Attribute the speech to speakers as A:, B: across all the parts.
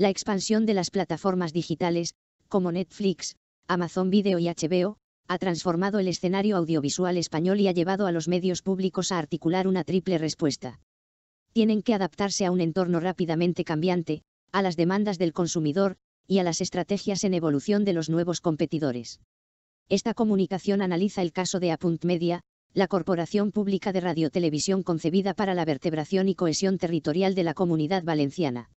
A: La expansión de las plataformas digitales, como Netflix, Amazon Video y HBO, ha transformado el escenario audiovisual español y ha llevado a los medios públicos a articular una triple respuesta. Tienen que adaptarse a un entorno rápidamente cambiante, a las demandas del consumidor, y a las estrategias en evolución de los nuevos competidores. Esta comunicación analiza el caso de Apunt Media, la corporación pública de radiotelevisión concebida para la vertebración y cohesión territorial de la comunidad valenciana.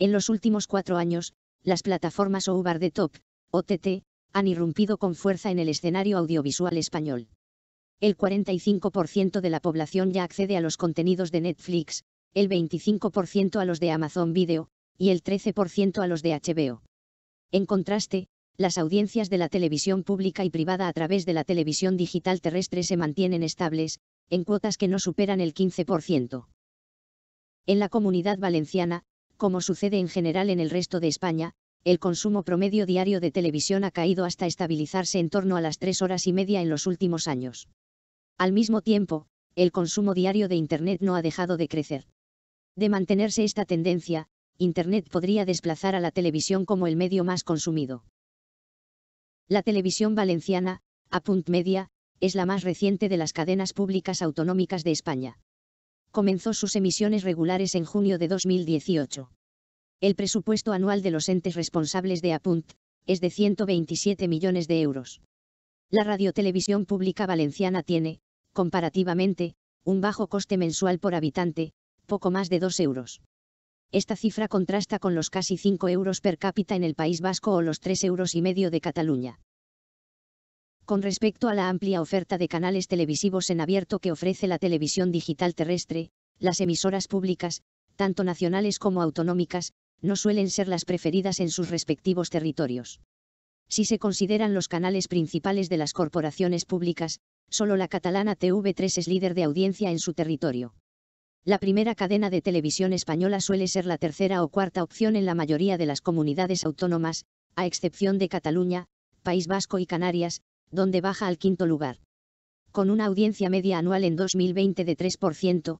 A: En los últimos cuatro años, las plataformas over de top, OTT, han irrumpido con fuerza en el escenario audiovisual español. El 45% de la población ya accede a los contenidos de Netflix, el 25% a los de Amazon Video, y el 13% a los de HBO. En contraste, las audiencias de la televisión pública y privada a través de la televisión digital terrestre se mantienen estables, en cuotas que no superan el 15%. En la comunidad valenciana, como sucede en general en el resto de España, el consumo promedio diario de televisión ha caído hasta estabilizarse en torno a las tres horas y media en los últimos años. Al mismo tiempo, el consumo diario de Internet no ha dejado de crecer. De mantenerse esta tendencia, Internet podría desplazar a la televisión como el medio más consumido. La televisión valenciana, a punt Media, es la más reciente de las cadenas públicas autonómicas de España comenzó sus emisiones regulares en junio de 2018. El presupuesto anual de los entes responsables de Apunt es de 127 millones de euros. La radiotelevisión pública valenciana tiene, comparativamente, un bajo coste mensual por habitante, poco más de 2 euros. Esta cifra contrasta con los casi 5 euros per cápita en el País Vasco o los 3 euros y medio de Cataluña. Con respecto a la amplia oferta de canales televisivos en abierto que ofrece la televisión digital terrestre, las emisoras públicas, tanto nacionales como autonómicas, no suelen ser las preferidas en sus respectivos territorios. Si se consideran los canales principales de las corporaciones públicas, solo la catalana TV3 es líder de audiencia en su territorio. La primera cadena de televisión española suele ser la tercera o cuarta opción en la mayoría de las comunidades autónomas, a excepción de Cataluña, País Vasco y Canarias, donde baja al quinto lugar. Con una audiencia media anual en 2020 de 3%,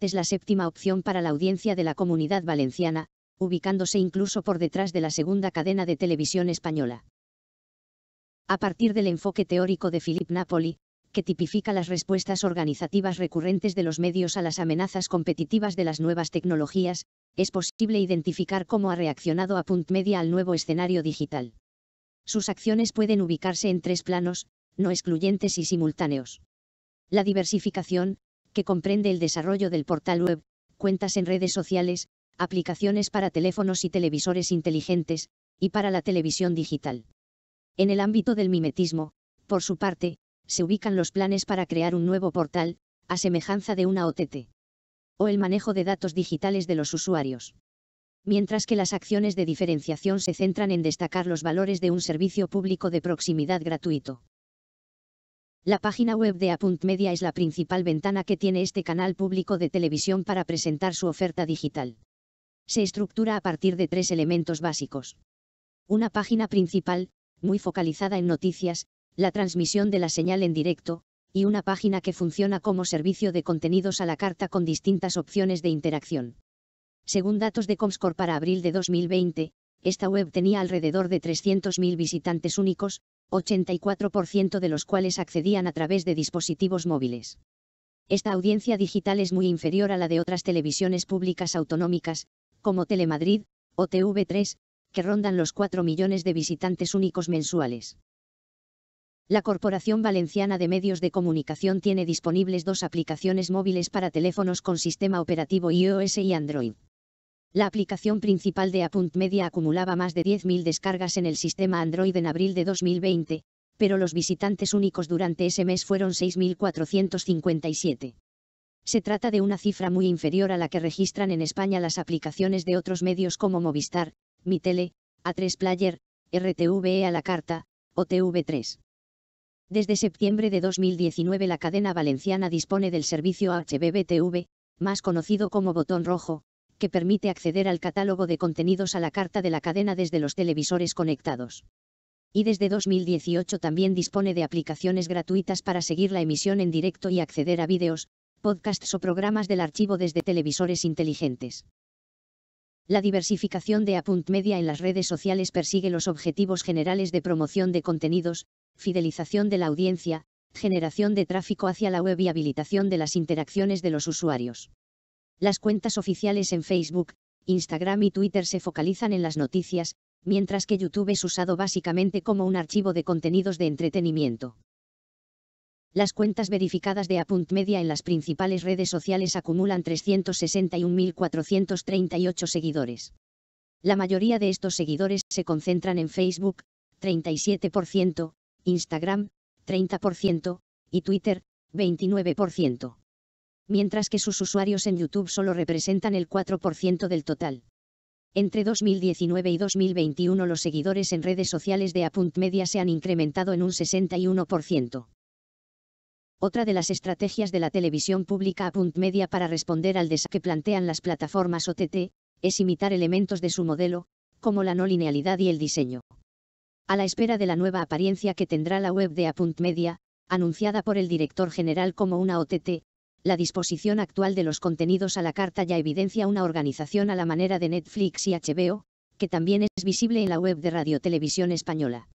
A: es la séptima opción para la audiencia de la comunidad valenciana, ubicándose incluso por detrás de la segunda cadena de televisión española. A partir del enfoque teórico de Philip Napoli, que tipifica las respuestas organizativas recurrentes de los medios a las amenazas competitivas de las nuevas tecnologías, es posible identificar cómo ha reaccionado Apunt Media al nuevo escenario digital. Sus acciones pueden ubicarse en tres planos, no excluyentes y simultáneos. La diversificación, que comprende el desarrollo del portal web, cuentas en redes sociales, aplicaciones para teléfonos y televisores inteligentes, y para la televisión digital. En el ámbito del mimetismo, por su parte, se ubican los planes para crear un nuevo portal, a semejanza de una OTT. O el manejo de datos digitales de los usuarios mientras que las acciones de diferenciación se centran en destacar los valores de un servicio público de proximidad gratuito. La página web de Apunt Media es la principal ventana que tiene este canal público de televisión para presentar su oferta digital. Se estructura a partir de tres elementos básicos. Una página principal, muy focalizada en noticias, la transmisión de la señal en directo, y una página que funciona como servicio de contenidos a la carta con distintas opciones de interacción. Según datos de Comscore para abril de 2020, esta web tenía alrededor de 300.000 visitantes únicos, 84% de los cuales accedían a través de dispositivos móviles. Esta audiencia digital es muy inferior a la de otras televisiones públicas autonómicas, como Telemadrid, o TV3, que rondan los 4 millones de visitantes únicos mensuales. La Corporación Valenciana de Medios de Comunicación tiene disponibles dos aplicaciones móviles para teléfonos con sistema operativo iOS y Android. La aplicación principal de Apunt Media acumulaba más de 10.000 descargas en el sistema Android en abril de 2020, pero los visitantes únicos durante ese mes fueron 6.457. Se trata de una cifra muy inferior a la que registran en España las aplicaciones de otros medios como Movistar, Mitele, A3 Player, RTVE a la carta, o TV3. Desde septiembre de 2019 la cadena valenciana dispone del servicio HBBTV, más conocido como Botón Rojo, que permite acceder al catálogo de contenidos a la carta de la cadena desde los televisores conectados. Y desde 2018 también dispone de aplicaciones gratuitas para seguir la emisión en directo y acceder a vídeos, podcasts o programas del archivo desde televisores inteligentes. La diversificación de Apunt Media en las redes sociales persigue los objetivos generales de promoción de contenidos, fidelización de la audiencia, generación de tráfico hacia la web y habilitación de las interacciones de los usuarios. Las cuentas oficiales en Facebook, Instagram y Twitter se focalizan en las noticias, mientras que YouTube es usado básicamente como un archivo de contenidos de entretenimiento. Las cuentas verificadas de Apunt Media en las principales redes sociales acumulan 361.438 seguidores. La mayoría de estos seguidores se concentran en Facebook, 37%, Instagram, 30%, y Twitter, 29% mientras que sus usuarios en YouTube solo representan el 4% del total. Entre 2019 y 2021 los seguidores en redes sociales de Apunt Media se han incrementado en un 61%. Otra de las estrategias de la televisión pública Apunt Media para responder al desafío que plantean las plataformas OTT, es imitar elementos de su modelo, como la no linealidad y el diseño. A la espera de la nueva apariencia que tendrá la web de Apunt Media, anunciada por el director general como una OTT, la disposición actual de los contenidos a la carta ya evidencia una organización a la manera de Netflix y HBO, que también es visible en la web de Radio Televisión Española.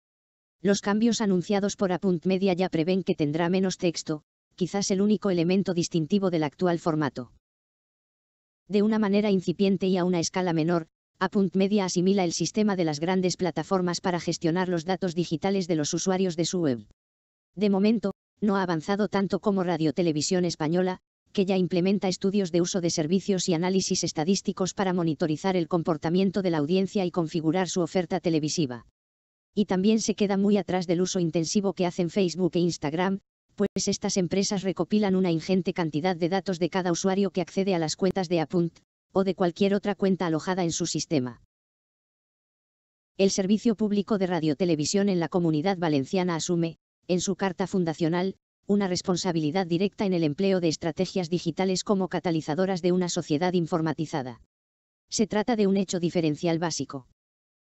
A: Los cambios anunciados por Apunt Media ya prevén que tendrá menos texto, quizás el único elemento distintivo del actual formato. De una manera incipiente y a una escala menor, Apunt Media asimila el sistema de las grandes plataformas para gestionar los datos digitales de los usuarios de su web. De momento, no ha avanzado tanto como Radio Televisión Española, que ya implementa estudios de uso de servicios y análisis estadísticos para monitorizar el comportamiento de la audiencia y configurar su oferta televisiva. Y también se queda muy atrás del uso intensivo que hacen Facebook e Instagram, pues estas empresas recopilan una ingente cantidad de datos de cada usuario que accede a las cuentas de Apunt, o de cualquier otra cuenta alojada en su sistema. El servicio público de radiotelevisión en la comunidad valenciana asume, en su carta fundacional, una responsabilidad directa en el empleo de estrategias digitales como catalizadoras de una sociedad informatizada. Se trata de un hecho diferencial básico.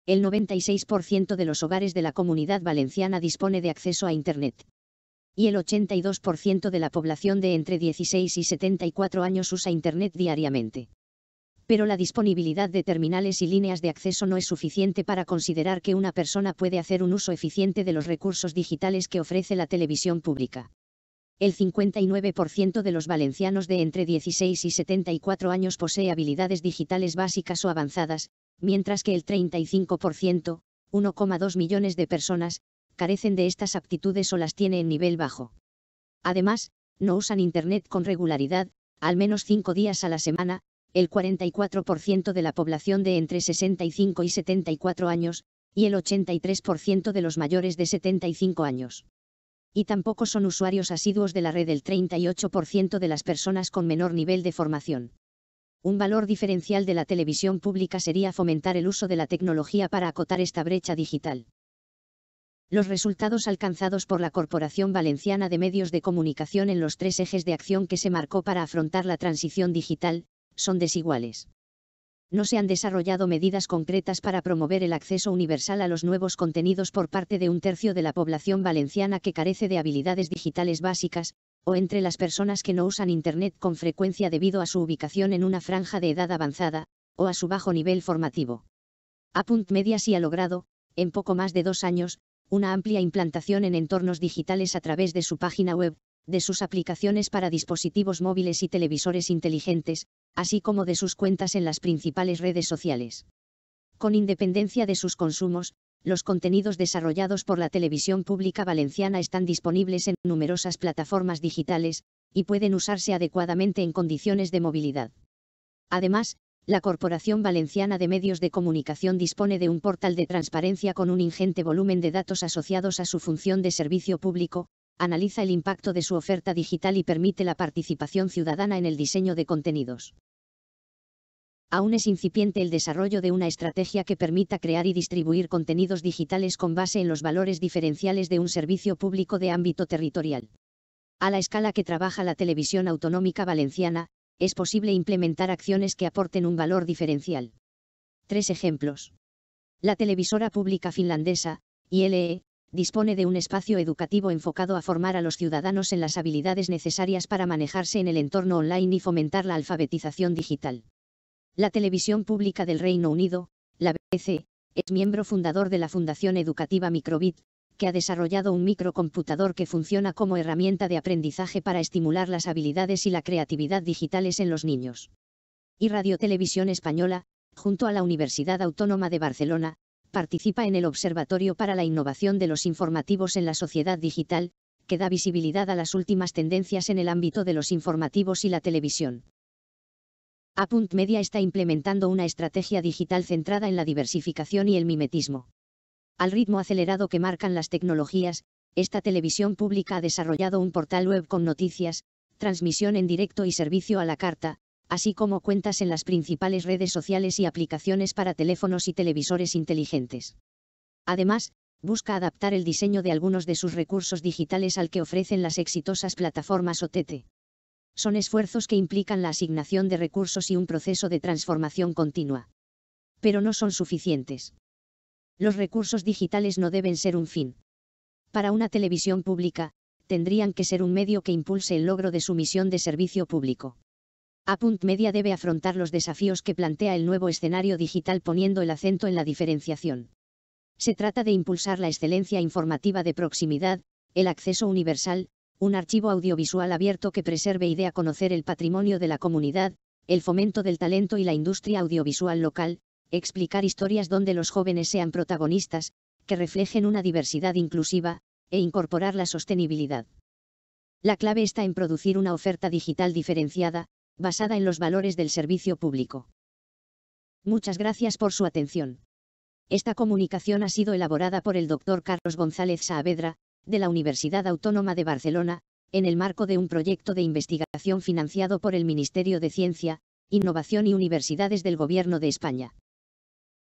A: El 96% de los hogares de la comunidad valenciana dispone de acceso a Internet. Y el 82% de la población de entre 16 y 74 años usa Internet diariamente pero la disponibilidad de terminales y líneas de acceso no es suficiente para considerar que una persona puede hacer un uso eficiente de los recursos digitales que ofrece la televisión pública. El 59% de los valencianos de entre 16 y 74 años posee habilidades digitales básicas o avanzadas, mientras que el 35%, 1,2 millones de personas, carecen de estas aptitudes o las tiene en nivel bajo. Además, no usan Internet con regularidad, al menos cinco días a la semana, el 44% de la población de entre 65 y 74 años, y el 83% de los mayores de 75 años. Y tampoco son usuarios asiduos de la red el 38% de las personas con menor nivel de formación. Un valor diferencial de la televisión pública sería fomentar el uso de la tecnología para acotar esta brecha digital. Los resultados alcanzados por la Corporación Valenciana de Medios de Comunicación en los tres ejes de acción que se marcó para afrontar la transición digital, son desiguales. No se han desarrollado medidas concretas para promover el acceso universal a los nuevos contenidos por parte de un tercio de la población valenciana que carece de habilidades digitales básicas, o entre las personas que no usan Internet con frecuencia debido a su ubicación en una franja de edad avanzada, o a su bajo nivel formativo. Apunt Media sí ha logrado, en poco más de dos años, una amplia implantación en entornos digitales a través de su página web, de sus aplicaciones para dispositivos móviles y televisores inteligentes, así como de sus cuentas en las principales redes sociales. Con independencia de sus consumos, los contenidos desarrollados por la televisión pública valenciana están disponibles en numerosas plataformas digitales, y pueden usarse adecuadamente en condiciones de movilidad. Además, la Corporación Valenciana de Medios de Comunicación dispone de un portal de transparencia con un ingente volumen de datos asociados a su función de servicio público, analiza el impacto de su oferta digital y permite la participación ciudadana en el diseño de contenidos. Aún es incipiente el desarrollo de una estrategia que permita crear y distribuir contenidos digitales con base en los valores diferenciales de un servicio público de ámbito territorial. A la escala que trabaja la televisión autonómica valenciana, es posible implementar acciones que aporten un valor diferencial. Tres ejemplos. La televisora pública finlandesa, ILE, dispone de un espacio educativo enfocado a formar a los ciudadanos en las habilidades necesarias para manejarse en el entorno online y fomentar la alfabetización digital. La televisión pública del Reino Unido, la BBC, es miembro fundador de la Fundación Educativa Microbit, que ha desarrollado un microcomputador que funciona como herramienta de aprendizaje para estimular las habilidades y la creatividad digitales en los niños. Y Radio Televisión Española, junto a la Universidad Autónoma de Barcelona, participa en el Observatorio para la Innovación de los Informativos en la Sociedad Digital, que da visibilidad a las últimas tendencias en el ámbito de los informativos y la televisión. Apunt Media está implementando una estrategia digital centrada en la diversificación y el mimetismo. Al ritmo acelerado que marcan las tecnologías, esta televisión pública ha desarrollado un portal web con noticias, transmisión en directo y servicio a la carta, así como cuentas en las principales redes sociales y aplicaciones para teléfonos y televisores inteligentes. Además, busca adaptar el diseño de algunos de sus recursos digitales al que ofrecen las exitosas plataformas OTT. Son esfuerzos que implican la asignación de recursos y un proceso de transformación continua. Pero no son suficientes. Los recursos digitales no deben ser un fin. Para una televisión pública, tendrían que ser un medio que impulse el logro de su misión de servicio público. Apunt Media debe afrontar los desafíos que plantea el nuevo escenario digital poniendo el acento en la diferenciación. Se trata de impulsar la excelencia informativa de proximidad, el acceso universal, un archivo audiovisual abierto que preserve y dé a conocer el patrimonio de la comunidad, el fomento del talento y la industria audiovisual local, explicar historias donde los jóvenes sean protagonistas, que reflejen una diversidad inclusiva, e incorporar la sostenibilidad. La clave está en producir una oferta digital diferenciada, basada en los valores del servicio público. Muchas gracias por su atención. Esta comunicación ha sido elaborada por el doctor Carlos González Saavedra, de la Universidad Autónoma de Barcelona, en el marco de un proyecto de investigación financiado por el Ministerio de Ciencia, Innovación y Universidades del Gobierno de España.